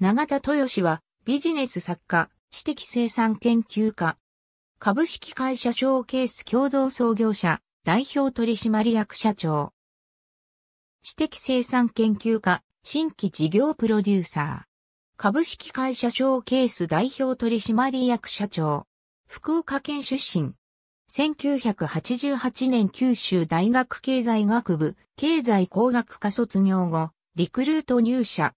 永田豊氏は、ビジネス作家、知的生産研究家、株式会社ショーケース共同創業者、代表取締役社長。知的生産研究家、新規事業プロデューサー。株式会社ショーケース代表取締役社長。福岡県出身。1988年九州大学経済学部、経済工学科卒業後、リクルート入社。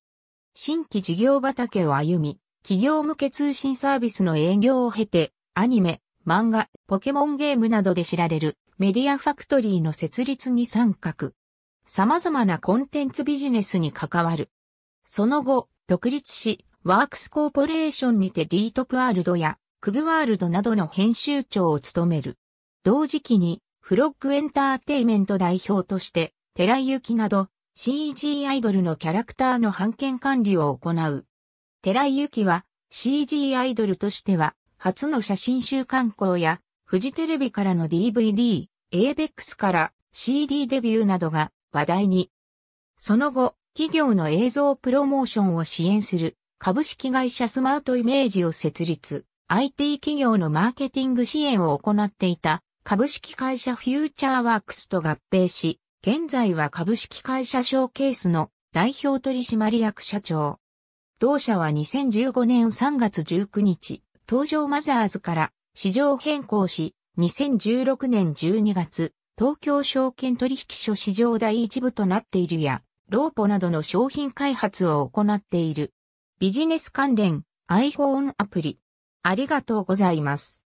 新規事業畑を歩み、企業向け通信サービスの営業を経て、アニメ、漫画、ポケモンゲームなどで知られるメディアファクトリーの設立に参画。様々なコンテンツビジネスに関わる。その後、独立し、ワークスコーポレーションにてディートプワールドやクグワールドなどの編集長を務める。同時期に、フロッグエンターテイメント代表として、寺井幸など、CG アイドルのキャラクターの版権管理を行う。寺井由紀は CG アイドルとしては初の写真集刊行やフジテレビからの DVD、ABEX から CD デビューなどが話題に。その後、企業の映像プロモーションを支援する株式会社スマートイメージを設立、IT 企業のマーケティング支援を行っていた株式会社フューチャーワークスと合併し、現在は株式会社ショーケースの代表取締役社長。同社は2015年3月19日、東場マザーズから市場変更し、2016年12月、東京証券取引所市場第一部となっているや、ローポなどの商品開発を行っている。ビジネス関連 iPhone アプリ。ありがとうございます。